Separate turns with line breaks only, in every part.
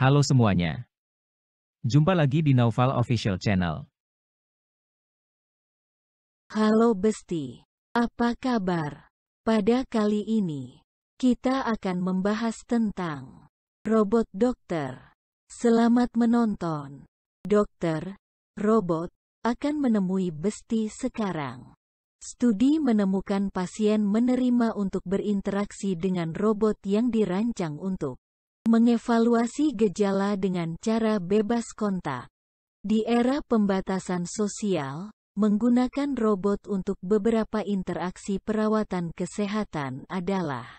Halo semuanya. Jumpa lagi di Naufal Official Channel. Halo Besti. Apa kabar? Pada kali ini, kita akan membahas tentang robot dokter. Selamat menonton. Dokter, robot, akan menemui Besti sekarang. Studi menemukan pasien menerima untuk berinteraksi dengan robot yang dirancang untuk Mengevaluasi gejala dengan cara bebas kontak. Di era pembatasan sosial, menggunakan robot untuk beberapa interaksi perawatan kesehatan adalah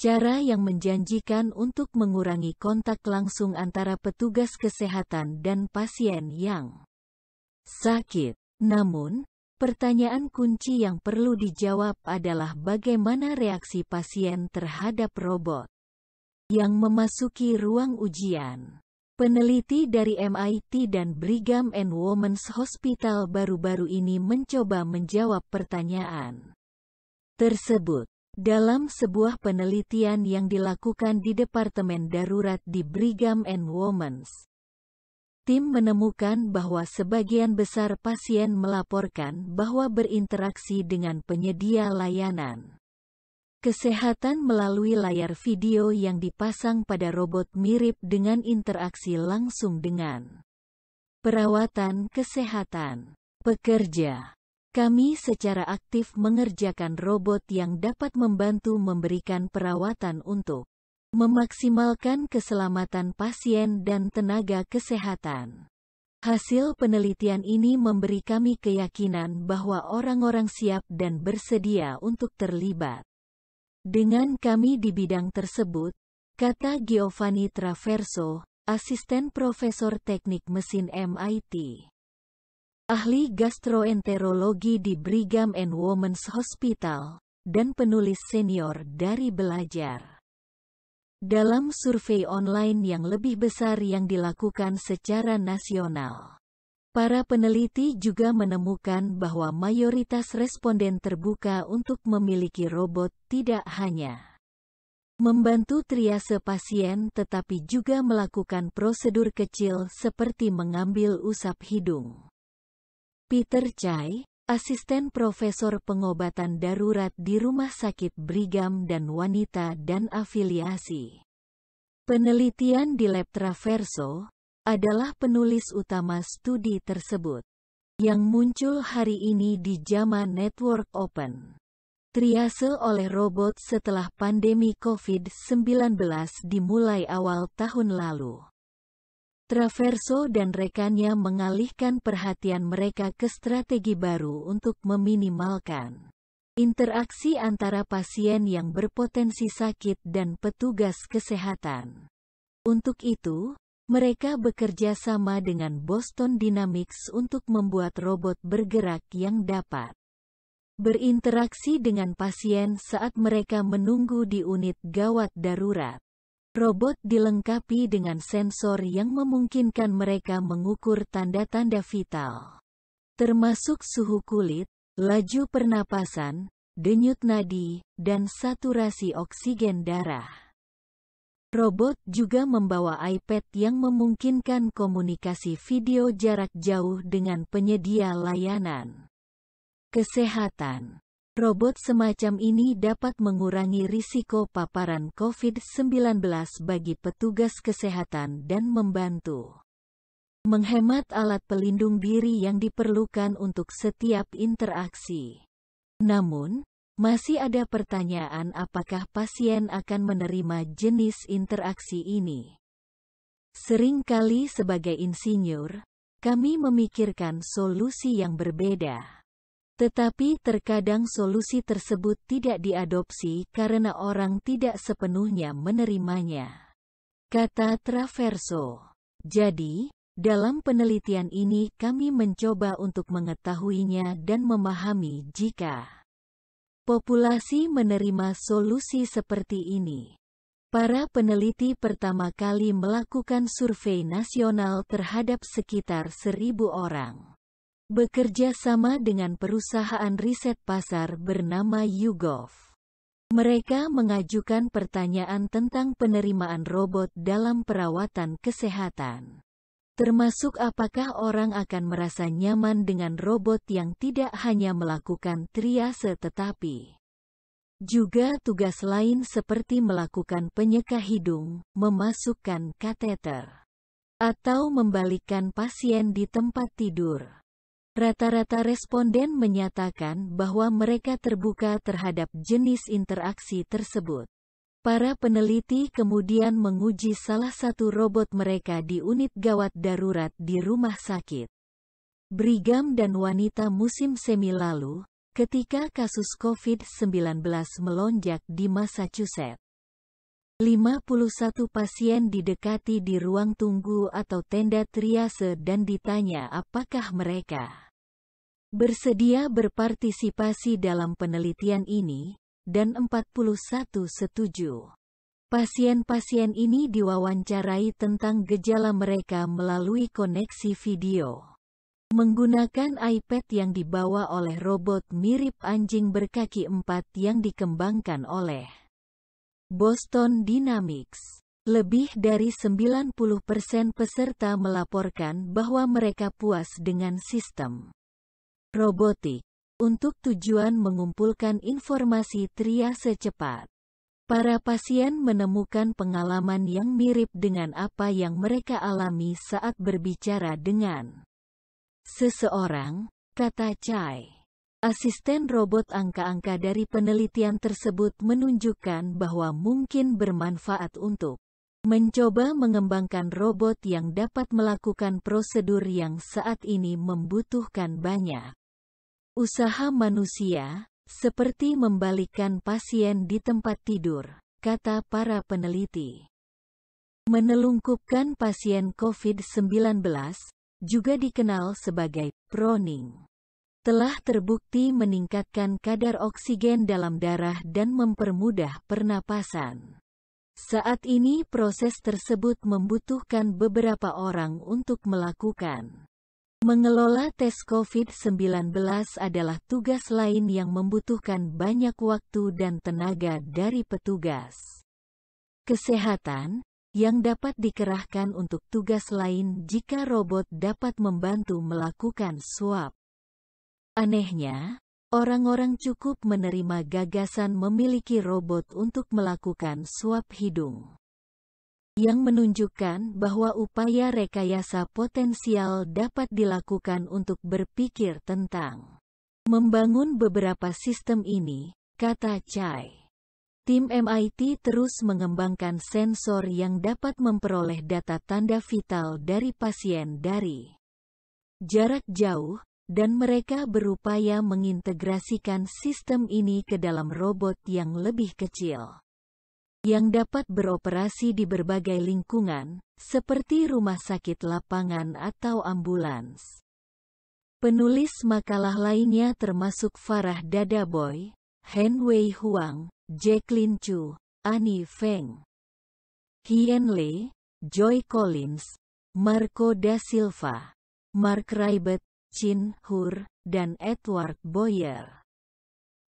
cara yang menjanjikan untuk mengurangi kontak langsung antara petugas kesehatan dan pasien yang sakit. Namun, pertanyaan kunci yang perlu dijawab adalah bagaimana reaksi pasien terhadap robot yang memasuki ruang ujian. Peneliti dari MIT dan Brigham and Women's Hospital baru-baru ini mencoba menjawab pertanyaan tersebut. Dalam sebuah penelitian yang dilakukan di Departemen Darurat di Brigham and Women's, tim menemukan bahwa sebagian besar pasien melaporkan bahwa berinteraksi dengan penyedia layanan Kesehatan melalui layar video yang dipasang pada robot mirip dengan interaksi langsung dengan perawatan kesehatan. Pekerja kami secara aktif mengerjakan robot yang dapat membantu memberikan perawatan untuk memaksimalkan keselamatan pasien dan tenaga kesehatan. Hasil penelitian ini memberi kami keyakinan bahwa orang-orang siap dan bersedia untuk terlibat dengan kami di bidang tersebut, kata Giovanni Traverso, asisten profesor teknik mesin MIT. Ahli gastroenterologi di Brigham and Women's Hospital, dan penulis senior dari Belajar. Dalam survei online yang lebih besar yang dilakukan secara nasional. Para peneliti juga menemukan bahwa mayoritas responden terbuka untuk memiliki robot tidak hanya membantu triase pasien tetapi juga melakukan prosedur kecil seperti mengambil usap hidung. Peter Chai, asisten profesor pengobatan darurat di Rumah Sakit Brigham dan Wanita dan Afiliasi. Penelitian di Leptra Verso, adalah penulis utama studi tersebut, yang muncul hari ini di zaman network open. Triase oleh robot setelah pandemi COVID-19 dimulai awal tahun lalu. Traverso dan rekannya mengalihkan perhatian mereka ke strategi baru untuk meminimalkan interaksi antara pasien yang berpotensi sakit dan petugas kesehatan. Untuk itu, mereka bekerja sama dengan Boston Dynamics untuk membuat robot bergerak yang dapat berinteraksi dengan pasien saat mereka menunggu di unit gawat darurat. Robot dilengkapi dengan sensor yang memungkinkan mereka mengukur tanda-tanda vital, termasuk suhu kulit, laju pernapasan, denyut nadi, dan saturasi oksigen darah. Robot juga membawa iPad yang memungkinkan komunikasi video jarak jauh dengan penyedia layanan kesehatan. Robot semacam ini dapat mengurangi risiko paparan COVID-19 bagi petugas kesehatan dan membantu menghemat alat pelindung diri yang diperlukan untuk setiap interaksi. Namun, masih ada pertanyaan apakah pasien akan menerima jenis interaksi ini. Seringkali sebagai insinyur, kami memikirkan solusi yang berbeda. Tetapi terkadang solusi tersebut tidak diadopsi karena orang tidak sepenuhnya menerimanya. Kata Traverso. Jadi, dalam penelitian ini kami mencoba untuk mengetahuinya dan memahami jika Populasi menerima solusi seperti ini. Para peneliti pertama kali melakukan survei nasional terhadap sekitar seribu orang. Bekerja sama dengan perusahaan riset pasar bernama YouGov. Mereka mengajukan pertanyaan tentang penerimaan robot dalam perawatan kesehatan termasuk apakah orang akan merasa nyaman dengan robot yang tidak hanya melakukan triase tetapi juga tugas lain seperti melakukan penyeka hidung, memasukkan kateter, atau membalikkan pasien di tempat tidur. Rata-rata responden menyatakan bahwa mereka terbuka terhadap jenis interaksi tersebut. Para peneliti kemudian menguji salah satu robot mereka di unit gawat darurat di rumah sakit. Brigam dan wanita musim semi lalu, ketika kasus COVID-19 melonjak di Massachusetts. 51 pasien didekati di ruang tunggu atau tenda triase dan ditanya apakah mereka bersedia berpartisipasi dalam penelitian ini, dan 41 setuju. Pasien-pasien ini diwawancarai tentang gejala mereka melalui koneksi video. Menggunakan iPad yang dibawa oleh robot mirip anjing berkaki empat yang dikembangkan oleh Boston Dynamics. Lebih dari 90% peserta melaporkan bahwa mereka puas dengan sistem robotik untuk tujuan mengumpulkan informasi triase secepat, Para pasien menemukan pengalaman yang mirip dengan apa yang mereka alami saat berbicara dengan seseorang, kata Chai. Asisten robot angka-angka dari penelitian tersebut menunjukkan bahwa mungkin bermanfaat untuk mencoba mengembangkan robot yang dapat melakukan prosedur yang saat ini membutuhkan banyak Usaha manusia, seperti membalikan pasien di tempat tidur, kata para peneliti. Menelungkupkan pasien COVID-19, juga dikenal sebagai proning, telah terbukti meningkatkan kadar oksigen dalam darah dan mempermudah pernapasan. Saat ini proses tersebut membutuhkan beberapa orang untuk melakukan. Mengelola tes COVID-19 adalah tugas lain yang membutuhkan banyak waktu dan tenaga dari petugas kesehatan yang dapat dikerahkan untuk tugas lain jika robot dapat membantu melakukan swab. Anehnya, orang-orang cukup menerima gagasan memiliki robot untuk melakukan swab hidung yang menunjukkan bahwa upaya rekayasa potensial dapat dilakukan untuk berpikir tentang membangun beberapa sistem ini, kata Chai. Tim MIT terus mengembangkan sensor yang dapat memperoleh data tanda vital dari pasien dari jarak jauh, dan mereka berupaya mengintegrasikan sistem ini ke dalam robot yang lebih kecil yang dapat beroperasi di berbagai lingkungan, seperti rumah sakit lapangan atau ambulans. Penulis makalah lainnya termasuk Farah Dadaboy, Hen Wei Huang, Jacqueline Chu, Ani Feng, Hien Lee, Joy Collins, Marco da Silva, Mark Ribet, Chin Hur, dan Edward Boyer.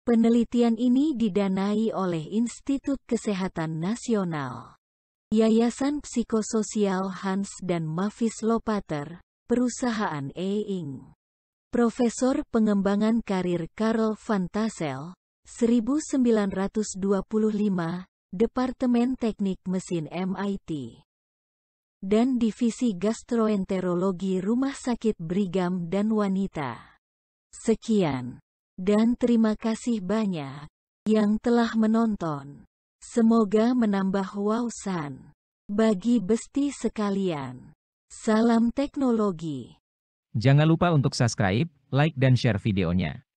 Penelitian ini didanai oleh Institut Kesehatan Nasional. Yayasan Psikososial Hans dan Mavis Lopater, perusahaan EING. Profesor Pengembangan Karir Karl van Tassel, 1925, Departemen Teknik Mesin MIT. Dan Divisi Gastroenterologi Rumah Sakit Brigham dan Wanita. Sekian. Dan terima kasih banyak yang telah menonton. Semoga menambah wawasan bagi besti sekalian. Salam teknologi. Jangan lupa untuk subscribe, like dan share videonya.